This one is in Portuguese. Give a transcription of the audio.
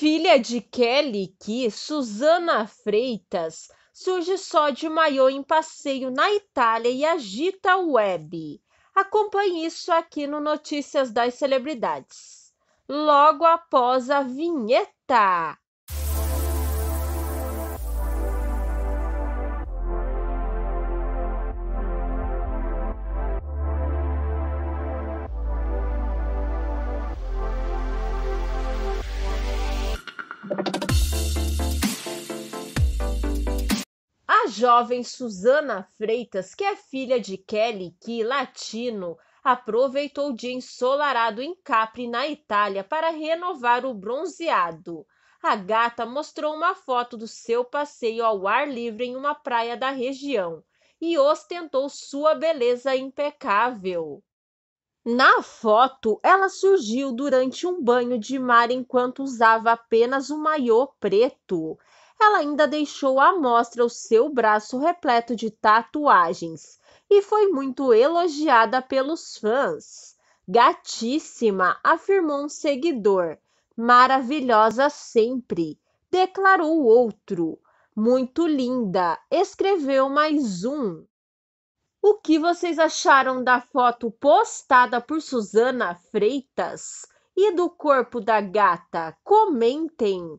Filha de Kelly que Susana Freitas surge só de maiô em passeio na Itália e agita a web. Acompanhe isso aqui no Notícias das Celebridades. Logo após a vinheta. jovem Susana Freitas, que é filha de Kelly, que latino, aproveitou o dia ensolarado em Capri, na Itália, para renovar o bronzeado. A gata mostrou uma foto do seu passeio ao ar livre em uma praia da região e ostentou sua beleza impecável. Na foto, ela surgiu durante um banho de mar enquanto usava apenas um maiô preto ela ainda deixou à mostra o seu braço repleto de tatuagens e foi muito elogiada pelos fãs. Gatíssima, afirmou um seguidor. Maravilhosa sempre, declarou outro. Muito linda, escreveu mais um. O que vocês acharam da foto postada por Suzana Freitas e do corpo da gata? Comentem!